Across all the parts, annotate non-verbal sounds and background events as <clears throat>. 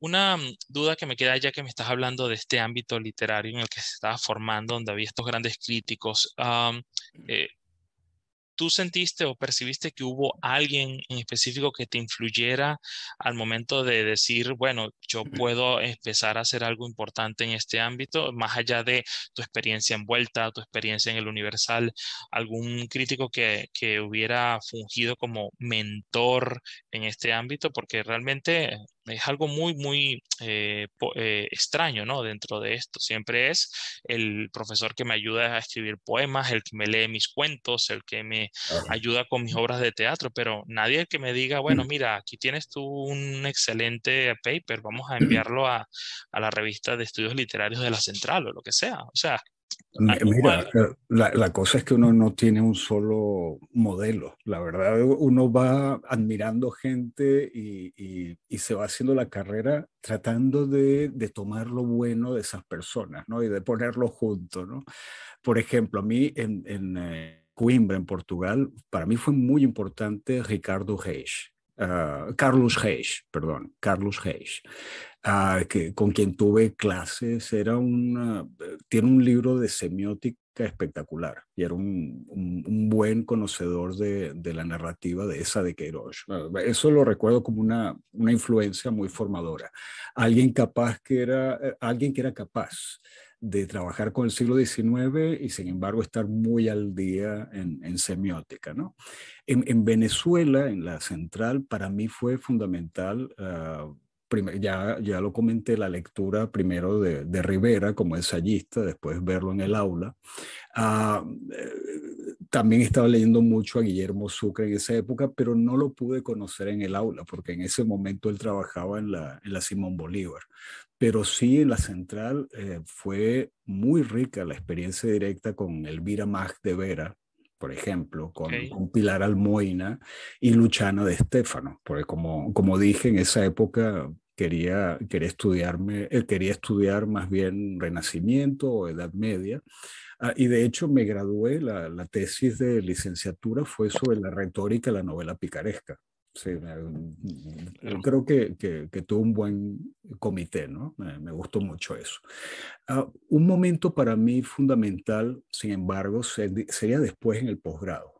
Una mm, duda que me queda ya que me estás hablando de este ámbito literario en el que se estaba formando, donde había estos grandes críticos. Eh, ¿Tú sentiste o percibiste que hubo alguien en específico que te influyera al momento de decir, bueno, yo puedo empezar a hacer algo importante en este ámbito, más allá de tu experiencia envuelta, tu experiencia en el Universal, algún crítico que, que hubiera fungido como mentor en este ámbito? Porque realmente es algo muy, muy eh, eh, extraño, ¿no? Dentro de esto. Siempre es el profesor que me ayuda a escribir poemas, el que me lee mis cuentos, el que me ayuda con mis obras de teatro, pero nadie que me diga, bueno, mm. mira, aquí tienes tú un excelente paper, vamos a mm. enviarlo a, a la revista de estudios literarios de la central o lo que sea. O sea, Ah, mira, eh, la, cosa es que uno no tiene un solo modelo. La verdad, uno va admirando gente y, se va haciendo la carrera tratando de, tomar lo bueno de esas personas, ¿no? Y de ponerlo junto, Por ejemplo, a mí en, en eh, Coimbra, en Portugal, para mí fue muy importante Ricardo Reis Ah, Carlos Hayes, perdón, Carlos Hayes, ah, que, con quien tuve clases, era tiene un libro de semiótica espectacular y era un, buen conocedor de, la narrativa de esa de Queiroz. Ah, eso lo recuerdo como una, una influencia muy formadora. Alguien capaz que era, eh, alguien que era capaz de trabajar con el siglo XIX y sin embargo estar muy al día en, semiótica. ¿no? En, Venezuela, en la central, para mí fue fundamental, ah, ya, ya lo comenté, la lectura primero de, de, Rivera como ensayista, después verlo en el aula. Ah, eh, también estaba leyendo mucho a Guillermo Sucre en esa época, pero no lo pude conocer en el aula, porque en ese momento él trabajaba en la, en la Simón Bolívar pero sí en la central eh, fue muy rica la experiencia directa con Elvira Mag de Vera, por ejemplo, con, Pilar Almoina y Luchana de Estefano, porque como, como dije, en esa época quería, quería, estudiarme, eh, quería estudiar más bien Renacimiento o Edad Media, ah, y de hecho me gradué, la, la tesis de licenciatura fue sobre la retórica de la novela picaresca. Sí, mm, creo que, que, tuvo un buen comité, ¿no? Me, gustó mucho eso. Ah, un momento para mí fundamental, sin embargo, sería después en el posgrado.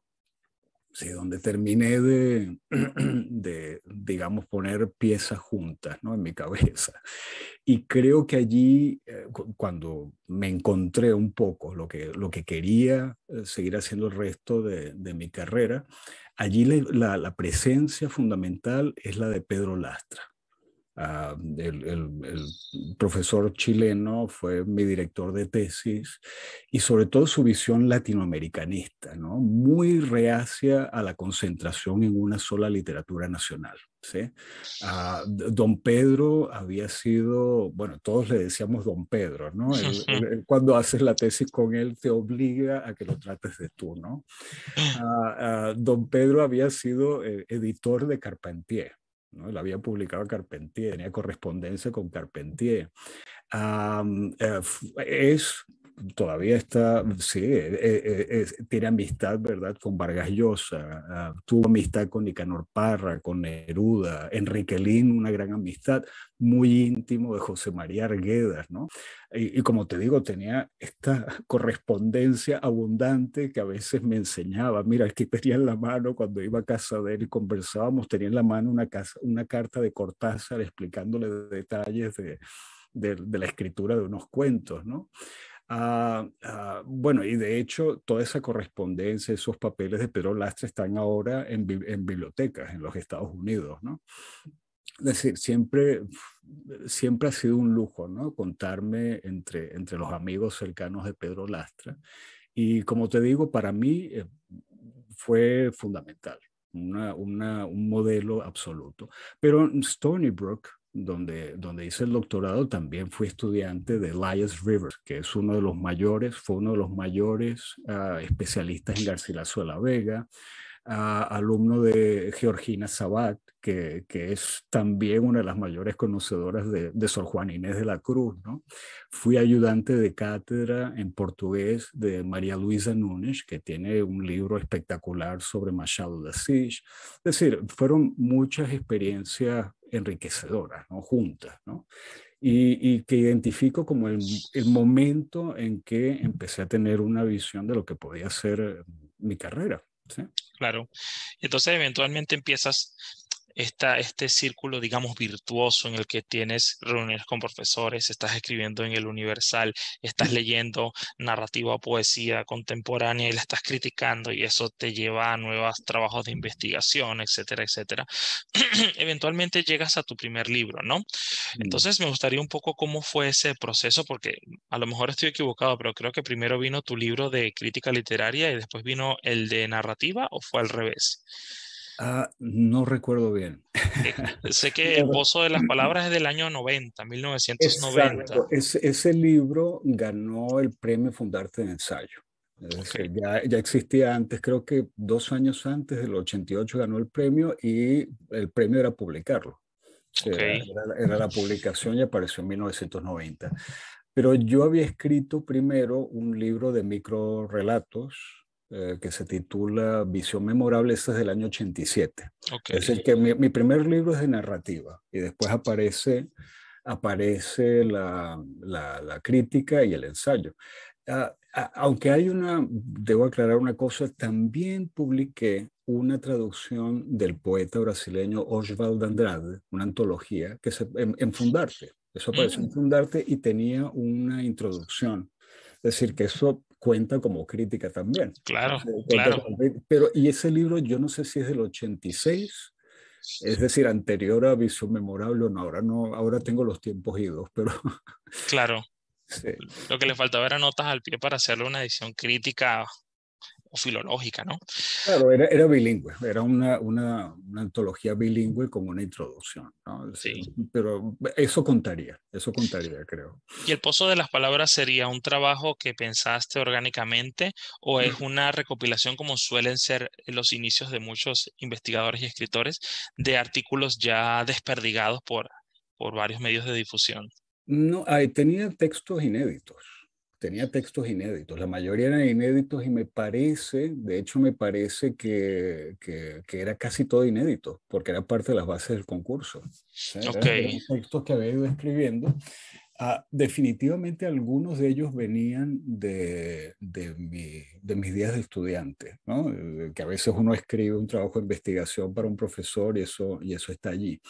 Sí, donde terminé de, <clears throat> de, digamos, poner piezas juntas ¿no? en mi cabeza. Y creo que allí, eh, cuando me encontré un poco lo que, lo que quería eh, seguir haciendo el resto de, de mi carrera, Allí la, presencia fundamental es la de Pedro Lastra. Ah, el, profesor chileno fue mi director de tesis y sobre todo su visión latinoamericanista, ¿no? muy reacia a la concentración en una sola literatura nacional. ¿sí? Ah, don Pedro había sido, bueno, todos le decíamos don Pedro, ¿no? cuando haces la tesis con él te obliga a que lo trates de tú, ¿no? Eh. Ah, don Pedro había sido eh, editor de Carpentier la había publicado Carpentier, tenía correspondencia con Carpentier. Eh, es todavía está, sí, eh, eh, tiene amistad, ¿verdad? Con Vargas Llosa, ah, tuvo amistad con Nicanor Parra, con Neruda, Enrique Lin, una gran amistad, muy íntimo de José María Arguedas, ¿no? Y, como te digo, tenía esta correspondencia abundante que a veces me enseñaba, mira, aquí tenía en la mano, cuando iba a casa de él y conversábamos, tenía en la mano una, una carta de Cortázar explicándole detalles de... de, la escritura de unos cuentos, ¿no? Ah, ah, bueno, y de hecho, toda esa correspondencia, esos papeles de Pedro Lastra están ahora en, bibliotecas en los Estados Unidos, ¿no? Es decir, siempre, siempre ha sido un lujo, ¿no? Contarme entre, entre los amigos cercanos de Pedro Lastra. Y como te digo, para mí eh, fue fundamental, un modelo absoluto. Pero Stony Brook, donde, donde hice el doctorado, también fui estudiante de Elias Rivers, que es uno de los mayores, fue uno de los mayores ah, especialistas en Garcilaso de la Vega, alumno de Georgina Sabat, que, es también una de las mayores conocedoras de, de, Sor Juan Inés de la Cruz. ¿no? Fui ayudante de cátedra en portugués de María Luisa Núñez, que tiene un libro espectacular sobre Machado de Assis, Es decir, fueron muchas experiencias enriquecedoras, ¿no? juntas. Y, que identifico como el, momento en que empecé a tener una visión de lo que podía ser mi carrera. Claro. Entonces eventualmente empiezas este círculo, digamos, virtuoso en el que tienes reuniones con profesores, estás escribiendo en el Universal, estás leyendo narrativa, poesía contemporánea y la estás criticando y eso te lleva a nuevos trabajos de investigación, etcétera, etcétera. <clears throat> Eventualmente llegas a tu primer libro, ¿no? Entonces me gustaría un poco cómo fue ese proceso, porque a lo mejor estoy equivocado, pero creo que primero vino tu libro de crítica literaria y después vino el de narrativa o fue al revés. Ah, no recuerdo bien. Eh, sé <laughs> que El Pozo de las <clears throat> Palabras es del año 90, 1990. Exacto. Ese, libro ganó el premio Fundarte de Ensayo. Ya, existía antes, creo que dos años antes del 88 ganó el premio y el premio era publicarlo. Era, la publicación y apareció en 1990. Pero yo había escrito primero un libro de microrelatos eh, que se titula Visión Memorable, esta es del año 87. Es el que mi, primer libro es de narrativa y después aparece, aparece la, la, crítica y el ensayo. Ah, ah, aunque hay una, debo aclarar una cosa, también publiqué una traducción del poeta brasileño Oswald Andrade, una antología, que se, en, Fundarte, eso apareció en mm. Fundarte y tenía una introducción. Es decir, que eso cuenta como crítica también. Claro, eh, claro. Pero, y ese libro yo no sé si es del 86 es decir, anterior a Visión Memorable no, ahora no, ahora tengo los tiempos idos, pero... Claro. <laughs> Lo que le faltaba era notas al pie para hacerle una edición crítica filológica, ¿no? Claro, era, bilingüe, era una, una, antología bilingüe con una introducción, ¿no? Sí. Pero eso contaría, eso contaría, creo. ¿Y el Pozo de las Palabras sería un trabajo que pensaste orgánicamente o es mm. una recopilación como suelen ser los inicios de muchos investigadores y escritores de artículos ya desperdigados por, por varios medios de difusión? No, ahí tenía textos inéditos tenía textos inéditos, la mayoría eran inéditos y me parece, de hecho me parece que, que, era casi todo inédito, porque era parte de las bases del concurso. okay. textos que había ido escribiendo Ah, definitivamente algunos de ellos venían de, mis días de estudiante, que a veces uno escribe un trabajo de investigación para un profesor y eso, y eso está allí.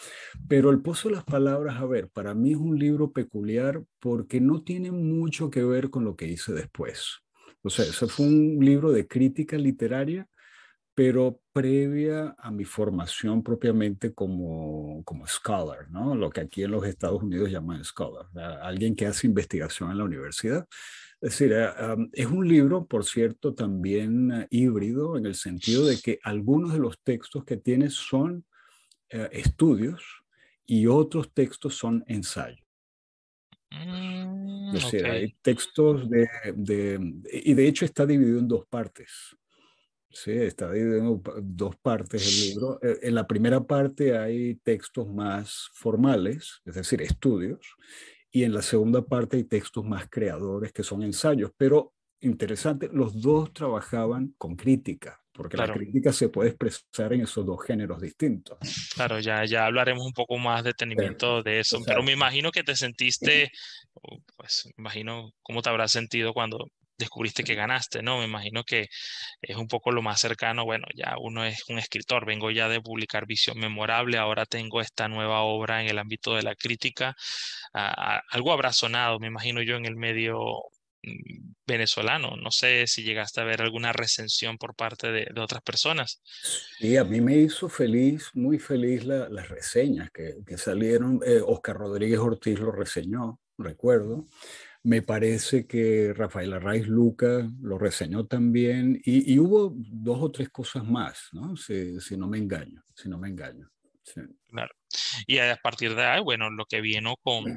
Pero El Pozo de las Palabras, a ver, para mí es un libro peculiar porque no tiene mucho que ver con lo que hice después. O sea, eso fue un libro de crítica literaria pero previa a mi formación propiamente como, como scholar, ¿no? lo que aquí en los Estados Unidos llaman scholar, alguien que hace investigación en la universidad. Es decir, eh, es un libro, por cierto, también eh, híbrido en el sentido de que algunos de los textos que tiene son eh, estudios y otros textos son ensayos. es mm, decir, hay textos de, de, y de hecho está dividido en dos partes. Sí, está dividido en dos partes el libro. Eh, en la primera parte hay textos más formales, es decir, estudios, y en la segunda parte hay textos más creadores, que son ensayos. Pero interesante, los dos trabajaban con crítica, porque la crítica se puede expresar en esos dos géneros distintos. Claro, ya, ya hablaremos un poco más detenimiento de eso, pero me imagino que te sentiste, pues imagino cómo te habrás sentido cuando descubriste que ganaste, ¿no? Me imagino que es un poco lo más cercano, bueno, ya uno es un escritor, vengo ya de publicar Visión Memorable, ahora tengo esta nueva obra en el ámbito de la crítica, algo abrazonado, me imagino yo, en el medio mm, venezolano. No sé si llegaste a ver alguna recensión por parte de, otras personas. Y a mí me hizo feliz, muy feliz las reseñas que, salieron. Eh, Oscar Rodríguez Ortiz lo reseñó, recuerdo. Me parece que Rafael Arraiz Luca lo reseñó también y, hubo dos o tres cosas más, ¿no? Si, no me engaño, si no me engaño. Y a partir de ahí, bueno, lo que vino con,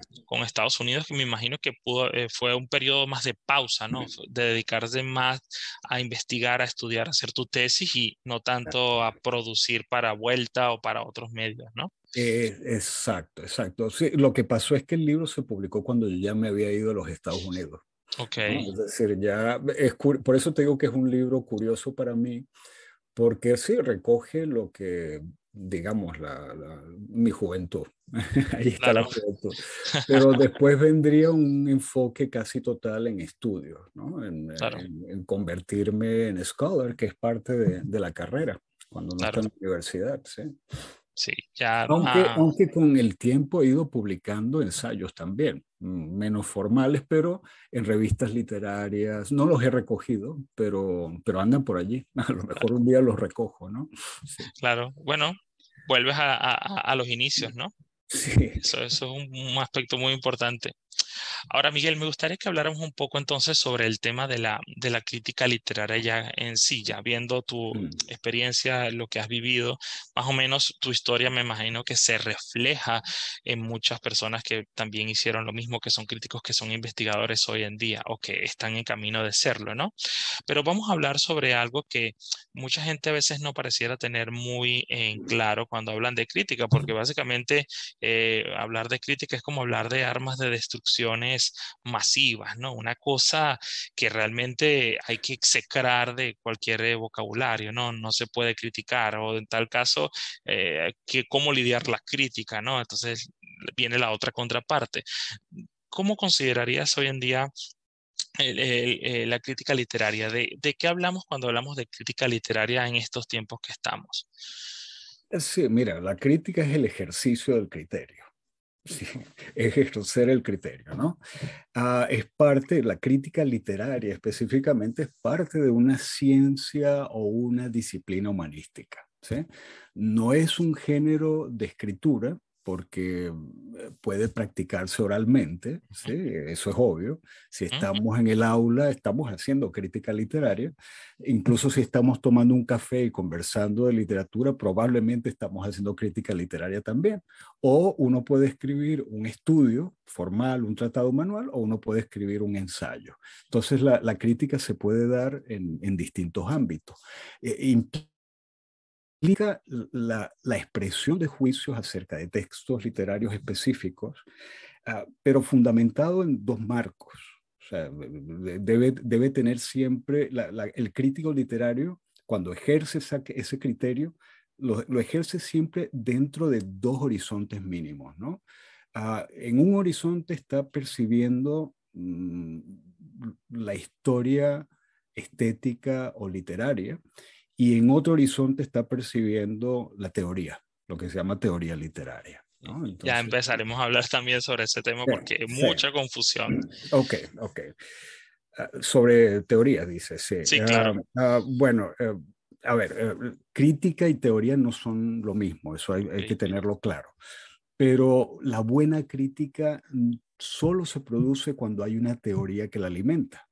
Estados Unidos, que me imagino que pudo, eh, fue un periodo más de pausa, ¿no? De dedicarse más a investigar, a estudiar, a hacer tu tesis y no tanto a producir para Vuelta o para otros medios, ¿no? Eh, exacto, exacto. Sí, lo que pasó es que el libro se publicó cuando yo ya me había ido a los Estados Unidos. Ok. Es decir, ya por eso te digo que es un libro curioso para mí, porque sí recoge lo que, digamos, la, mi juventud. <laughs> Ahí está la juventud. <laughs> Pero después vendría un enfoque casi total en estudios, ¿no? en, convertirme en scholar, que es parte de, de la carrera, cuando uno está en la universidad. Sí ya, ah. aunque, con el tiempo he ido publicando ensayos también, mm, menos formales, pero en revistas literarias. No los he recogido, pero, pero andan por allí. <laughs> A lo mejor un día los recojo, ¿no? Claro, bueno, vuelves a los inicios, ¿no? Sí. Eso, es un, aspecto muy importante. Ahora, Miguel, me gustaría que habláramos un poco entonces sobre el tema de la, de la crítica literaria ya en sí, ya viendo tu mm. experiencia, lo que has vivido, más o menos tu historia me imagino que se refleja en muchas personas que también hicieron lo mismo, que son críticos, que son investigadores hoy en día o que están en camino de serlo, ¿no? Pero vamos a hablar sobre algo que mucha gente a veces no pareciera tener muy en claro cuando hablan de crítica, porque básicamente eh, hablar de crítica es como hablar de armas de destrucciones masivas, ¿no? Una cosa que realmente hay que execrar de cualquier eh, vocabulario, ¿no? No se puede criticar, o en tal caso, eh, ¿cómo lidiar la crítica, ¿no? Entonces viene la otra contraparte. ¿Cómo considerarías hoy en día eh, la crítica literaria. ¿De, qué hablamos cuando hablamos de crítica literaria en estos tiempos que estamos? Eh, sí, mira, la crítica es el ejercicio del criterio. <laughs> es ejercer el criterio, ¿no? Ah, es parte, la crítica literaria específicamente es parte de una ciencia o una disciplina humanística, No es un género de escritura, porque eh, puede practicarse oralmente, ¿sí? eso es obvio. Si estamos en el aula, estamos haciendo crítica literaria. Incluso si estamos tomando un café y conversando de literatura, probablemente estamos haciendo crítica literaria también. O uno puede escribir un estudio formal, un tratado manual, o uno puede escribir un ensayo. Entonces la, crítica se puede dar en, distintos ámbitos. Eh, implica la, la, expresión de juicios acerca de textos literarios específicos, ah, pero fundamentado en dos marcos. O sea, debe, debe tener siempre la, el crítico literario, cuando ejerce ese criterio, lo, lo, ejerce siempre dentro de dos horizontes mínimos. ¿no? Ah, en un horizonte está percibiendo mm, la historia estética o literaria y en otro horizonte está percibiendo la teoría, lo que se llama teoría literaria. ya empezaremos a hablar también sobre ese tema porque hay mucha confusión. Ok, ok. Ah, sobre teoría, dice, sí. claro. Ah, ah, bueno, eh, a ver, eh, crítica y teoría no son lo mismo, eso hay que tenerlo claro. Pero la buena crítica solo se produce cuando hay una teoría que la alimenta.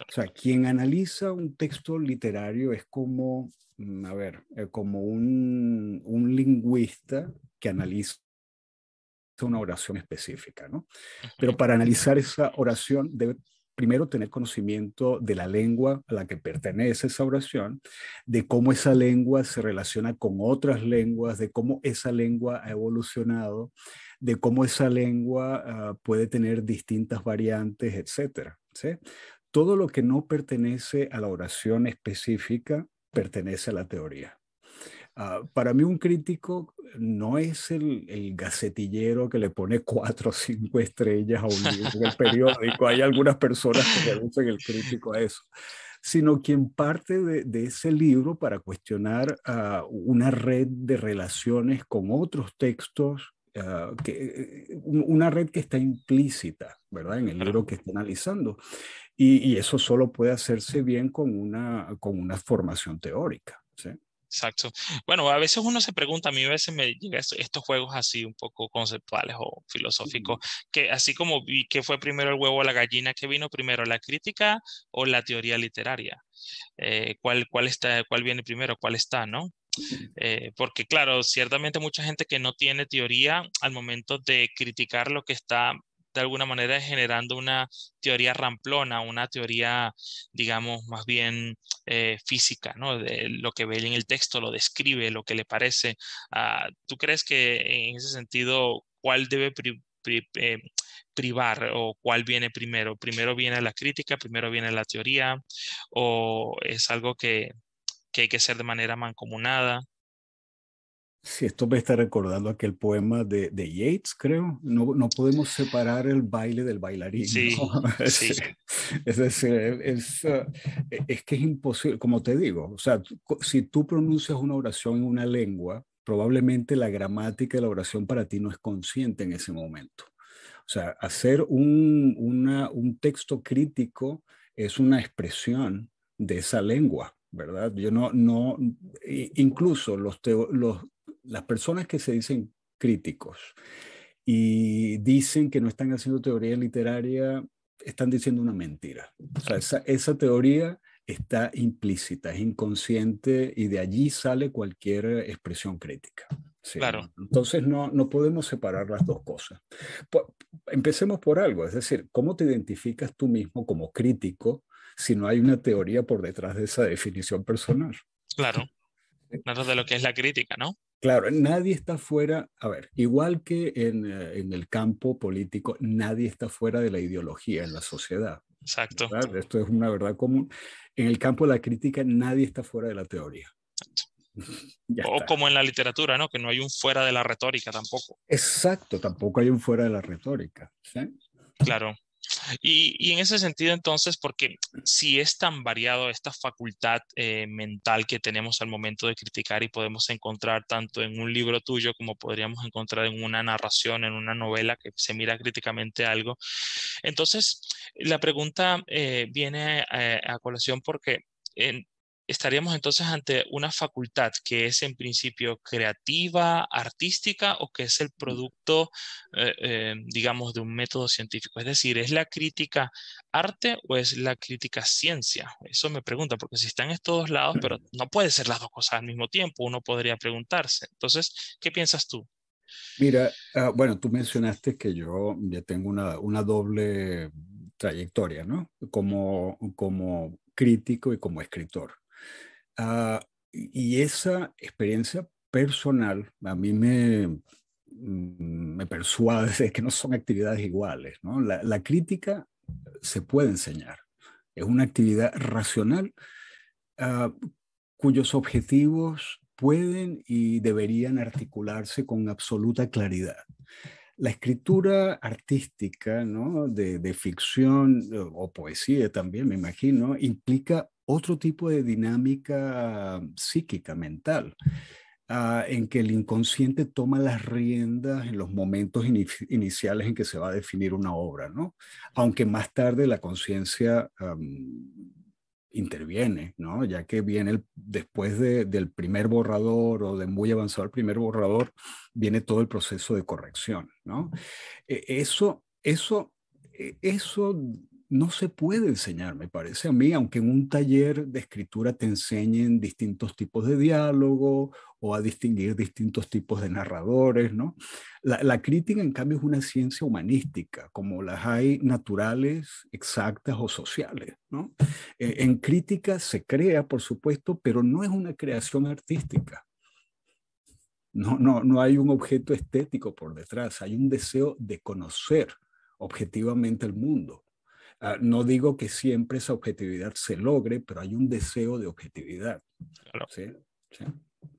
O sea, quien analiza un texto literario es como, mm, a ver, eh, como un, un lingüista que analiza una oración específica, ¿no? Pero para analizar esa oración debe primero tener conocimiento de la lengua a la que pertenece esa oración, de cómo esa lengua se relaciona con otras lenguas, de cómo esa lengua ha evolucionado, de cómo esa lengua ah, puede tener distintas variantes, etcétera. ¿sí? todo lo que no pertenece a la oración específica pertenece a la teoría. Ah, para mí un crítico no es el, gacetillero que le pone cuatro o cinco estrellas a un libro del periódico. Hay algunas personas que reducen el crítico a eso sino quien parte de, ese libro para cuestionar ah, una red de relaciones con otros textos, Ah, eh, eh, una red que está implícita, ¿verdad? En el libro que está analizando. Y, eso solo puede hacerse bien con una, con una formación teórica. Exacto. Bueno, a veces uno se pregunta, a mí a veces me llegan estos juegos así un poco conceptuales o filosóficos, que así como vi que fue primero el huevo o la gallina, que vino primero, la crítica o la teoría literaria, eh, ¿cuál, cuál, está, cuál viene primero, cuál está, ¿no? Eh, porque claro, ciertamente mucha gente que no tiene teoría al momento de criticar lo que está de alguna manera generando una teoría ramplona, una teoría, digamos, más bien eh, física, ¿no? De lo que ve en el texto, lo describe, lo que le parece. Ah, ¿Tú crees que en ese sentido, cuál debe eh, privar o cuál viene primero? ¿Primero viene la crítica, primero viene la teoría? ¿O es algo que que hay que ser de manera mancomunada. Si sí, esto me está recordando aquel poema de, de Yeats, creo. No, no, podemos separar el baile del bailarín. Sí, <laughs> sí. Es decir, es, eh, es, que es imposible, como te digo, o sea, si tú pronuncias una oración en una lengua, probablemente la gramática de la oración para ti no es consciente en ese momento. O sea, hacer un, una, un texto crítico es una expresión de esa lengua ¿verdad? Yo no, no, incluso los, los las personas que se dicen críticos y dicen que no están haciendo teoría literaria, están diciendo una mentira. O sea, esa, esa teoría está implícita, es inconsciente y de allí sale cualquier expresión crítica. Claro. Entonces no, no podemos separar las dos cosas. empecemos por algo, es decir, ¿cómo te identificas tú mismo como crítico si no hay una teoría por detrás de esa definición personal. Claro, claro, de lo que es la crítica, ¿no? Claro, nadie está fuera, a ver, igual que en, eh, el campo político, nadie está fuera de la ideología en la sociedad. Exacto. Esto es una verdad común. En el campo de la crítica, nadie está fuera de la teoría. <laughs> O como en la literatura, ¿no? Que no hay un fuera de la retórica tampoco. Exacto, tampoco hay un fuera de la retórica. Claro. Y, en ese sentido, entonces, porque si es tan variado esta facultad eh, mental que tenemos al momento de criticar y podemos encontrar tanto en un libro tuyo como podríamos encontrar en una narración, en una novela que se mira críticamente algo, entonces la pregunta eh, viene eh, a, colación porque en, estaríamos entonces ante una facultad que es en principio creativa, artística o que es el mm. producto, eh, eh, digamos, de un método científico. Es decir, ¿es la crítica arte o es la crítica ciencia? Eso me pregunta, porque si están en todos lados, pero <clears throat> no puede ser las dos cosas al mismo tiempo, uno podría preguntarse. Entonces, ¿qué piensas tú? Mira, ah, bueno, tú mencionaste que yo ya tengo una, doble trayectoria, ¿no? Como, como crítico y como escritor. Ah, y esa experiencia personal a mí me, mm, me persuade de <laughs> que no son actividades iguales. La, crítica se puede enseñar. Es una actividad racional ah, cuyos objetivos pueden y deberían articularse con absoluta claridad. La escritura artística, de, de ficción o poesía también, me imagino, implica otro tipo de dinámica psíquica, mental, ah, en que el inconsciente toma las riendas en los momentos iniciales en que se va a definir una obra, ¿no? Aunque más tarde la conciencia interviene, ¿no? Ya que viene después del primer borrador o de muy avanzado el primer borrador, viene todo el proceso de corrección, ¿no? E-, eso, eso, e-, eso no se puede enseñar, me parece a mí, aunque en un taller de escritura te enseñen distintos tipos de diálogo o a distinguir distintos tipos de narradores, ¿no? La, crítica, en cambio, es una ciencia humanística, como las hay naturales, exactas o sociales, ¿no? Eh, en crítica se crea, por supuesto, pero no es una creación artística. No, no, no hay un objeto estético por detrás, hay un deseo de conocer objetivamente el mundo. Ah, no digo que siempre esa objetividad se logre, pero hay un deseo de objetividad. Claro.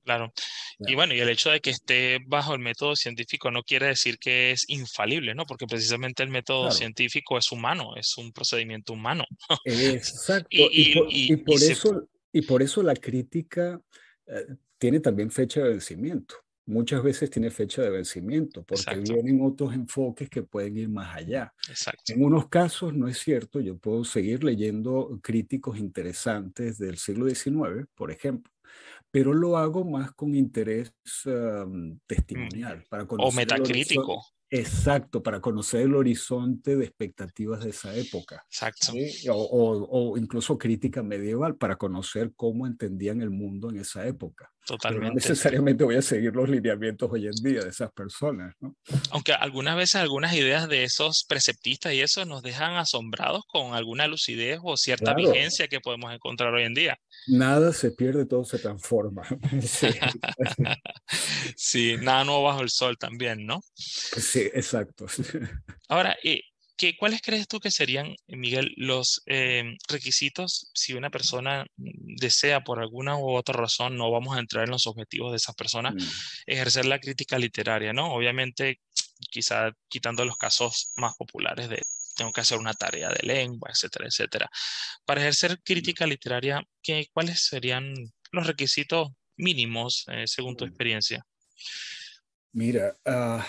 Claro. Y bueno, y el hecho de que esté bajo el método científico no quiere decir que es infalible, ¿no? Porque precisamente el método científico es humano, es un procedimiento humano. <laughs> Exacto. y, por, eso, y por eso la crítica eh, tiene también fecha de vencimiento muchas veces tiene fecha de vencimiento, porque vienen otros enfoques que pueden ir más allá. En unos casos no es cierto, yo puedo seguir leyendo críticos interesantes del siglo XIX, por ejemplo, pero lo hago más con interés mm. testimonial, para conocer... O metacrítico. Exacto, para conocer el horizonte de expectativas de esa época. Exacto. o, incluso crítica medieval, para conocer cómo entendían el mundo en esa época. Totalmente. no necesariamente voy a seguir los lineamientos hoy en día de esas personas. ¿no? Aunque algunas veces algunas ideas de esos preceptistas y eso nos dejan asombrados con alguna lucidez o cierta vigencia que podemos encontrar hoy en día. Nada se pierde, todo se transforma. <laughs> <laughs> sí. sí, nada nuevo bajo el sol también, ¿no? Sí, exacto. <laughs> Ahora, y ¿Cuáles crees tú que serían, Miguel, los em, requisitos si una persona desea por alguna u otra razón, no vamos a entrar en los objetivos de esa persona, mm. ejercer la crítica literaria, ¿no? Obviamente, quizá quitando los casos más populares de tengo que hacer una tarea de lengua, etcétera, etcétera. Para ejercer mm. crítica literaria, ¿qué, ¿cuáles serían los requisitos mínimos eh, según tu mm. experiencia? Mira, ah,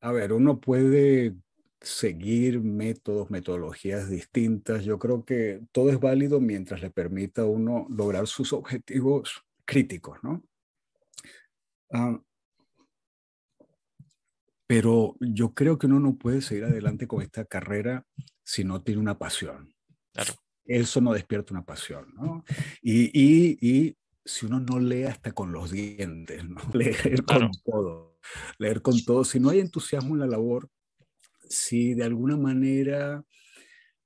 a ver, uno puede seguir métodos, metodologías distintas. Yo creo que todo es válido mientras le permita a uno lograr sus objetivos críticos, ¿no? Ah, pero yo creo que uno no puede seguir adelante con esta carrera si no tiene una pasión. Claro. Eso no despierta una pasión, ¿no? Y, y, y si uno no lee hasta con los dientes, ¿no? <laughs> Leer con todo, leer con todo. Si no hay entusiasmo en la labor, si de alguna manera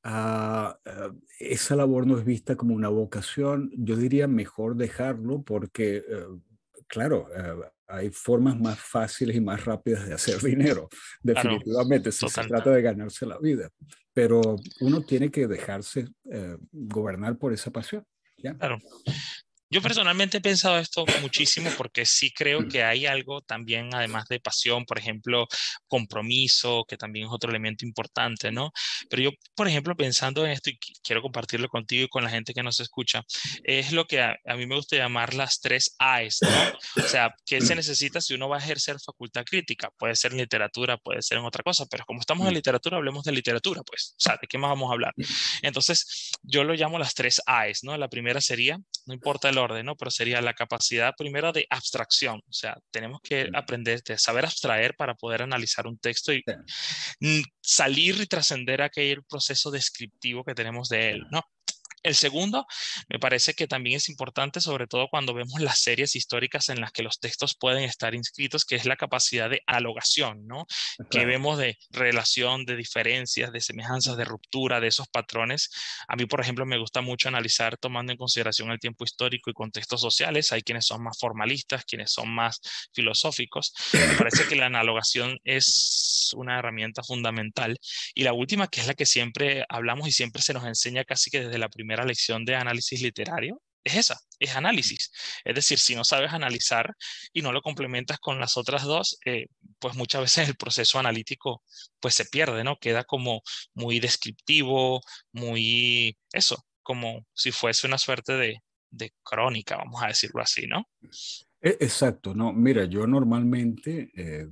ah, ah, esa labor no es vista como una vocación, yo diría mejor dejarlo porque, eh, claro, eh, hay formas más fáciles y más rápidas de hacer <laughs> dinero, definitivamente, si se trata de ganarse la vida. Pero uno tiene que dejarse eh, gobernar por esa pasión. Claro. Yo personalmente he pensado esto muchísimo porque sí creo que hay algo también, además de pasión, por ejemplo, compromiso, que también es otro elemento importante, ¿no? Pero yo, por ejemplo, pensando en esto, y quiero compartirlo contigo y con la gente que nos escucha, es lo que a, mí me gusta llamar las tres A's, ¿no? O sea, ¿qué se necesita si uno va a ejercer facultad crítica? Puede ser en literatura, puede ser en otra cosa, pero como estamos en mm. literatura, hablemos de literatura, pues, o sea, ¿de qué más vamos a hablar? Mm. Entonces, yo lo llamo las tres A's, ¿no? La primera sería, no importa el orden, ¿no? Pero sería la capacidad primero de abstracción, o sea, tenemos que aprender de saber abstraer para poder analizar un texto y salir y trascender aquel proceso descriptivo que tenemos de él, ¿no? El segundo, me parece que también es importante, sobre todo cuando vemos las series históricas en las que los textos pueden estar inscritos, que es la capacidad de alogación, ¿no? Ah, que vemos de relación, de diferencias, de semejanzas, de ruptura, de esos patrones. A mí, por ejemplo, me gusta mucho analizar tomando en consideración el tiempo histórico y contextos sociales. Hay quienes son más formalistas, quienes son más filosóficos. Me parece que la analogación es una herramienta fundamental. Y la última, que es la que siempre hablamos y siempre se nos enseña casi que desde la primera lección de análisis literario, es esa, es análisis. Es decir, si no sabes analizar y no lo complementas con las otras dos, eh, pues muchas veces el proceso analítico pues se pierde, ¿no? Queda como muy descriptivo, muy eso, como si fuese una suerte de, de crónica, vamos a decirlo así, ¿no? E, exacto, no, mira, yo normalmente eh, eh,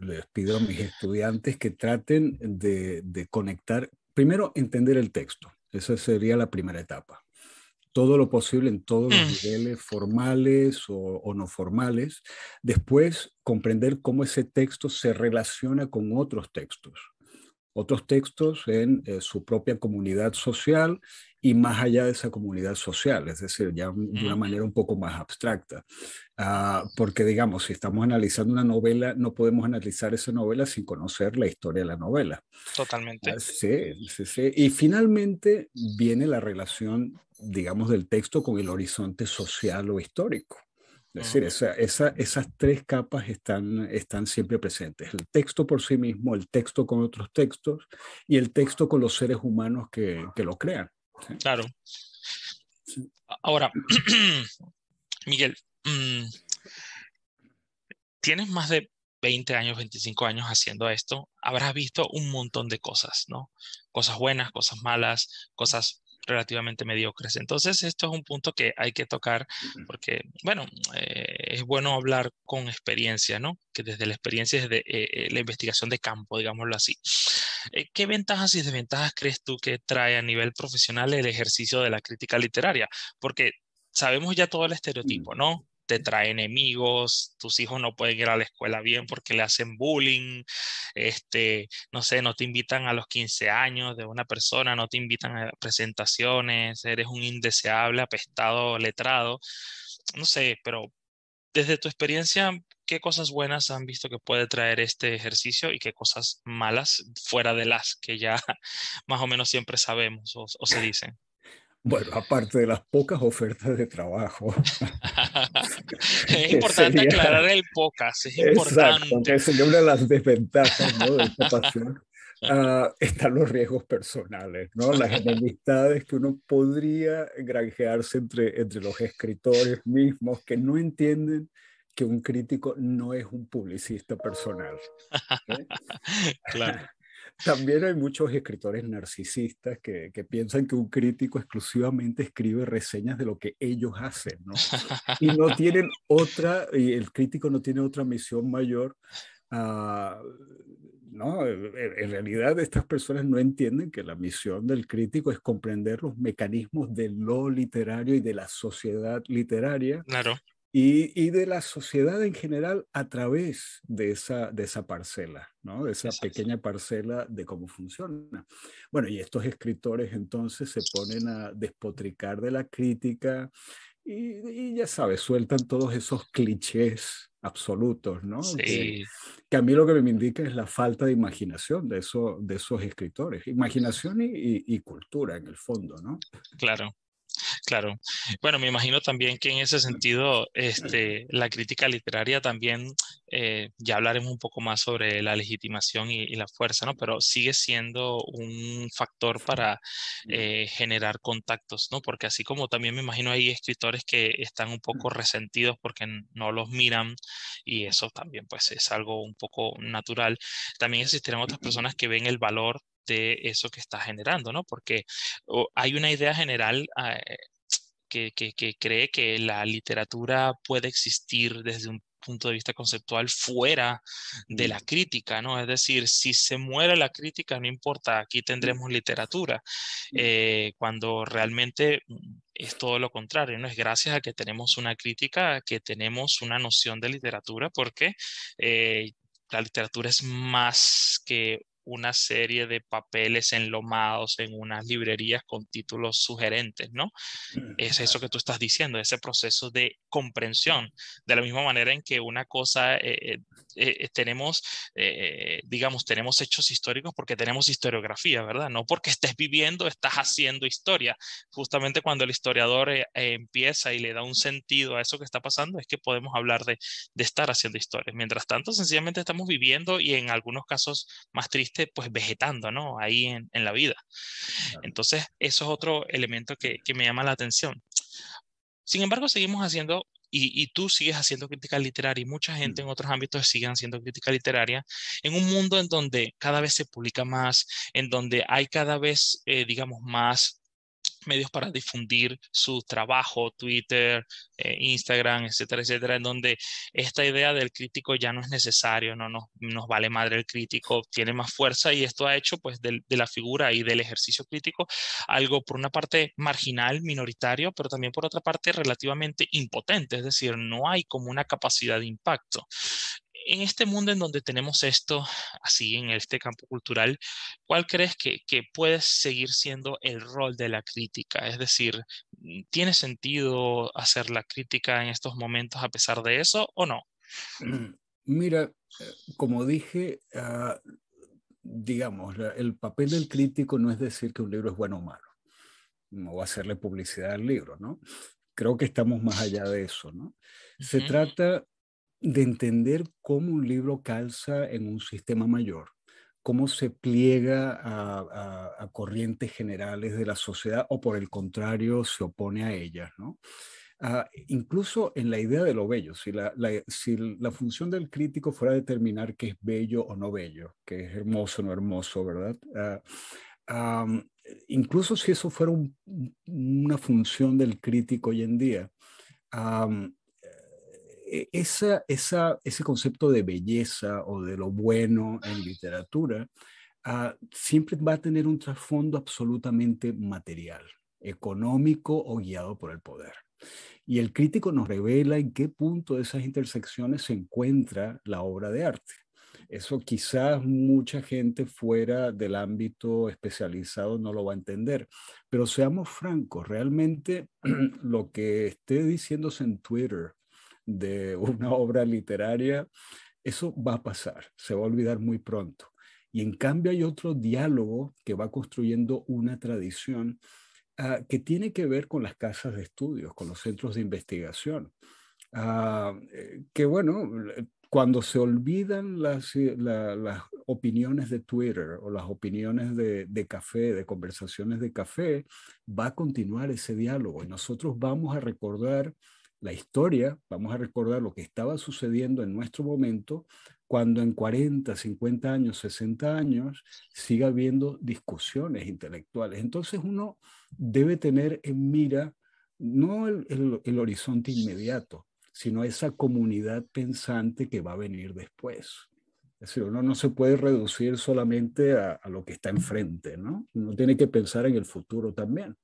les pido a mis estudiantes que traten de, conectar, primero entender el texto, esa sería la primera etapa, todo lo posible en todos los mm. niveles formales o, no formales, después comprender cómo ese texto se relaciona con otros textos, otros textos en eh, su propia comunidad social y más allá de esa comunidad social, es decir, ya de una mm. manera un poco más abstracta. Ah, porque, digamos, si estamos analizando una novela, no podemos analizar esa novela sin conocer la historia de la novela. Totalmente. Ah, sí, sí, sí. Y finalmente viene la relación, digamos, del texto con el horizonte social o histórico. Es mm. decir, esas tres capas están, están siempre presentes. El texto por sí mismo, el texto con otros textos y el texto con los seres humanos que lo crean. Claro. Ahora, <clears throat> Miguel, mm, tienes más de 20 años, 25 años haciendo esto, habrás visto un montón de cosas, ¿no? Cosas buenas, cosas malas, cosas relativamente mediocres. Entonces, esto es un punto que hay que tocar porque, bueno, eh, es bueno hablar con experiencia, ¿no? Que desde la experiencia, desde de eh, eh, la investigación de campo, digámoslo así. ¿Qué ventajas y desventajas crees tú que trae a nivel profesional el ejercicio de la crítica literaria? Porque sabemos ya todo el estereotipo, mm. ¿no? te trae enemigos, tus hijos no pueden ir a la escuela bien porque le hacen bullying, este, no sé, no te invitan a los 15 años de una persona, no te invitan a presentaciones, eres un indeseable, apestado, letrado, no sé, pero desde tu experiencia, ¿qué cosas buenas han visto que puede traer este ejercicio y qué cosas malas fuera de las que ya <laughs> más o menos siempre sabemos o se dicen? Bueno, aparte de las pocas ofertas de trabajo. <laughs> <laughs> es importante aclarar el pocas, es importante. Exacto, sería una de las desventajas de esta <laughs> pasión. Ah, están los riesgos personales, ¿no? las enemistades que uno podría granjearse entre, entre los escritores mismos que no entienden que un crítico no es un publicista personal. ¿eh? claro. También hay muchos escritores narcisistas que, que, piensan que un crítico exclusivamente escribe reseñas de lo que ellos hacen, ¿no? Y no tienen <laughs> otra, y el crítico no tiene otra misión mayor. Ah, no, en realidad estas personas no entienden que la misión del crítico es comprender los mecanismos de lo literario y de la sociedad literaria. Claro y, de la sociedad en general a través de esa, de esa parcela, ¿no? de esa pequeña parcela de cómo funciona. Bueno, y estos escritores entonces se ponen a despotricar de la crítica y, ya sabes, sueltan todos esos clichés absolutos, ¿no? Sí. Que, a mí lo que me indica es la falta de imaginación de, eso, de esos escritores, imaginación y cultura en el fondo, ¿no? Claro, Claro. Bueno, me imagino también que en ese sentido, este, la crítica literaria también, eh, ya hablaremos un poco más sobre la legitimación y, la fuerza, ¿no? Pero sigue siendo un factor para eh, generar contactos, ¿no? Porque así como también me imagino hay escritores que están un poco resentidos porque no los miran y eso también pues es algo un poco natural. También existen otras personas que ven el valor de eso que está generando, ¿no? Porque hay una idea general ah, eh, que, cree que la literatura puede existir desde un punto de vista conceptual fuera de la mm. crítica, ¿no? Es decir, si se muere la crítica, no importa, aquí mm. tendremos literatura, mm. eh, cuando realmente es todo lo contrario, ¿no? Es gracias a que tenemos una crítica, que tenemos una noción de literatura, porque eh, la literatura es más que una serie de papeles enlomados en unas librerías con títulos sugerentes, ¿no? Mm, es eso que tú estás diciendo, ese proceso de comprensión. De la misma manera en que una cosa, eh, eh, eh, tenemos, digamos, tenemos hechos históricos porque tenemos historiografía, ¿verdad? No porque estés viviendo, estás haciendo historia. Justamente cuando el historiador empieza y le da un sentido a eso que está pasando, es que podemos hablar de, estar haciendo historia. Mientras tanto, sencillamente estamos viviendo y en algunos casos más tristes pues vegetando, ¿no? Ahí en, la vida. Entonces, eso es otro elemento que, me llama la atención. Sin embargo, seguimos haciendo, y, tú sigues haciendo crítica literaria, y mucha gente mm. en otros ámbitos sigue haciendo crítica literaria, en un mundo en donde cada vez se publica más, en donde hay cada vez, eh, digamos, más medios para difundir su trabajo, Twitter, eh, Instagram, etcétera, etcétera, en donde esta idea del crítico ya no es necesario, no nos, vale madre el crítico, tiene más fuerza y esto ha hecho pues de la figura y del ejercicio crítico algo por una parte marginal, minoritario, pero también por otra parte relativamente impotente, es decir, no hay como una capacidad de impacto en este mundo en donde tenemos esto así en este campo cultural, ¿cuál crees que, que puede seguir siendo el rol de la crítica? Es decir, mm, ¿tiene sentido hacer la crítica en estos momentos a pesar de eso o no? <clears throat> Mira, eh, como dije, ah, digamos, el papel del crítico no es decir que un libro es bueno o malo, no a hacerle publicidad al libro, ¿no? Creo que estamos más allá de eso, ¿no? Se trata de entender cómo un libro calza en un sistema mayor, cómo se pliega a, corrientes generales de la sociedad o por el contrario se opone a ellas, ¿no? Ah, incluso en la idea de lo bello, si la, función del crítico fuera determinar qué es bello o no bello, qué es hermoso o no hermoso, ¿verdad? Ah, incluso si eso fuera una función del crítico hoy en día, e-, esa, ese concepto de belleza o de lo bueno en literatura ah, siempre va a tener un trasfondo absolutamente material, económico o guiado por el poder. Y el crítico nos revela en qué punto de esas intersecciones se encuentra la obra de arte. Eso quizás mucha gente fuera del ámbito especializado no lo va a entender, pero seamos francos, realmente <clears throat> lo que esté diciéndose en Twitter de una <laughs> obra literaria, eso va a pasar, se va a olvidar muy pronto. Y en cambio hay otro diálogo que va construyendo una tradición ah, que tiene que ver con las casas de estudios, con los centros de investigación. Ah, eh, que bueno, eh, cuando se olvidan eh, las, opiniones de Twitter o las opiniones de, de, café, de conversaciones de café, va a continuar ese diálogo y nosotros vamos a recordar la historia, vamos a recordar lo que estaba sucediendo en nuestro momento cuando en 40, 50 años, 60 años siga habiendo discusiones intelectuales. Entonces uno debe tener en mira no el, horizonte inmediato, sino esa comunidad pensante que va a venir después. Es decir, uno no se puede reducir solamente a, lo que está enfrente, ¿no? Uno tiene que pensar en el futuro también.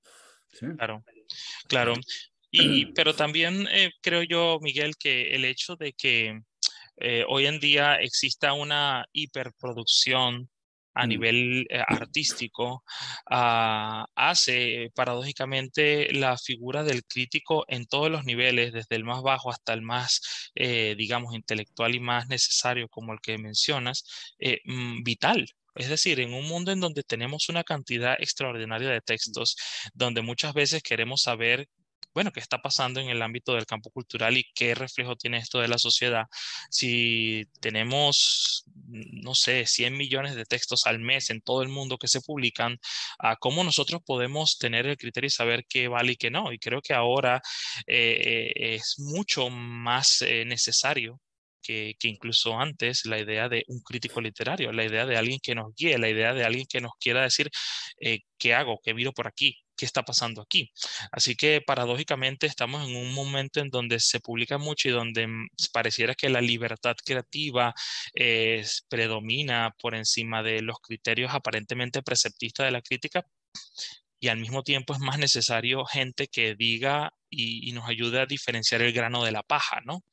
Claro, claro. <clears throat> pero también eh, creo yo, Miguel, que el hecho de que eh, hoy en día exista una hiperproducción a mm. nivel eh, artístico ah, hace paradójicamente la figura del crítico en todos los niveles, desde el más bajo hasta el más, digamos, intelectual y más necesario, como el que mencionas, mm, vital. Es decir, en un mundo en donde tenemos una cantidad extraordinaria de mm. textos, donde muchas veces queremos saber bueno, qué está pasando en el ámbito del campo cultural y qué reflejo tiene esto de la sociedad. Si tenemos, mm, no sé, 100 millones de textos al mes en todo el mundo que se publican, ah, ¿cómo nosotros podemos tener el criterio y saber qué vale y qué no? Y creo que ahora eh, eh, es mucho más eh, necesario que, incluso antes la idea de un crítico literario, la idea de alguien que nos guíe, la idea de alguien que nos quiera decir eh, qué hago, qué miro por aquí, qué está pasando aquí. Así que paradójicamente estamos en un momento en donde se publica mucho y donde mm, pareciera que la libertad creativa predomina por encima de los criterios aparentemente preceptistas de la crítica. Y al mismo tiempo es más necesario gente que diga y, nos ayuda a diferenciar el grano de la paja, ¿no?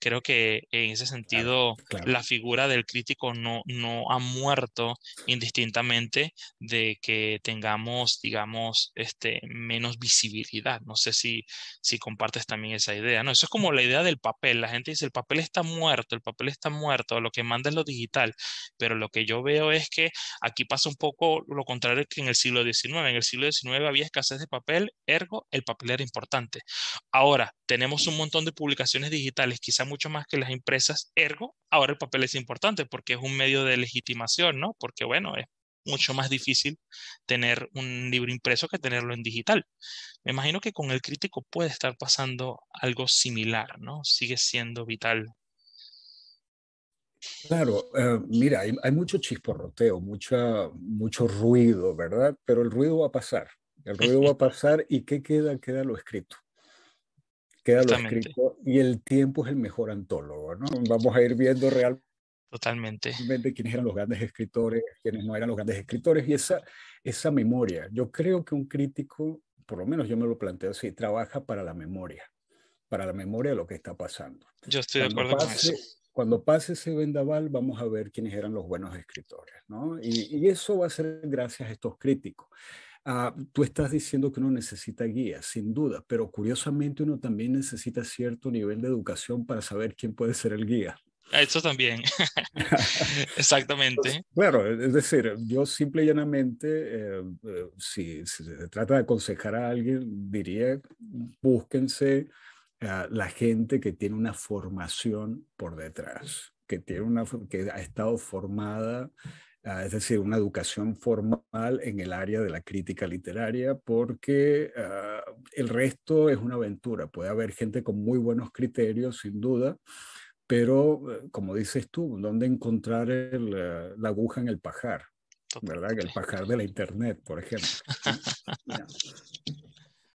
Creo que en ese sentido la figura del crítico no, no ha muerto indistintamente de que tengamos, digamos, este, menos visibilidad. No sé si, si compartes también esa idea, ¿no? Eso es como la idea del papel. La gente dice, el papel está muerto, el papel está muerto, lo que manda es lo digital, pero lo que yo veo es que aquí pasa un poco lo contrario que en el siglo XIX. En el siglo XIX había escasez de papel, ergo, el papel era importante. Ahora, tenemos un montón de publicaciones digitales, quizá mucho más que las empresas ergo, ahora el papel es importante porque es un medio de legitimación, ¿no? Porque, bueno, es mucho más difícil tener un libro impreso que tenerlo en digital. Me imagino que con el crítico puede estar pasando algo similar, ¿no? Sigue siendo vital. Claro, eh, mira, hay, hay, mucho chisporroteo, mucha, mucho ruido, ¿verdad? Pero el ruido va a pasar, el ruido va a <laughs> pasar y ¿qué queda? Queda lo escrito queda lo escrito y el tiempo es el mejor antólogo, ¿no? Vamos a ir viendo realmente Totalmente. Quiénes eran los grandes escritores, quiénes no eran los grandes escritores y esa, esa memoria. Yo creo que un crítico, por lo menos yo me lo planteo así, trabaja para la memoria, para la memoria de lo que está pasando. Yo estoy de acuerdo con eso. Cuando pase ese vendaval, vamos a ver quiénes eran los buenos escritores, ¿no? Y, y eso va a ser gracias a estos críticos. Ah, tú estás diciendo que uno necesita guía, sin duda, pero curiosamente uno también necesita cierto nivel de educación para saber quién puede ser el guía. Ah, eso también. <laughs> Exactamente. claro, e, es decir, yo simple y llanamente, eh, eh, si, se trata de aconsejar a alguien, diría, búsquense a ah, la gente que tiene una formación por detrás, que, tiene una, que ha estado formada Ah, es decir, una educación formal en el área de la crítica literaria, porque ah, el resto es una aventura. Puede haber gente con muy buenos criterios, sin duda, pero eh, como dices tú, ¿dónde encontrar eh, la aguja en el pajar? ¿Verdad? El pajar de la internet, por ejemplo. <laughs>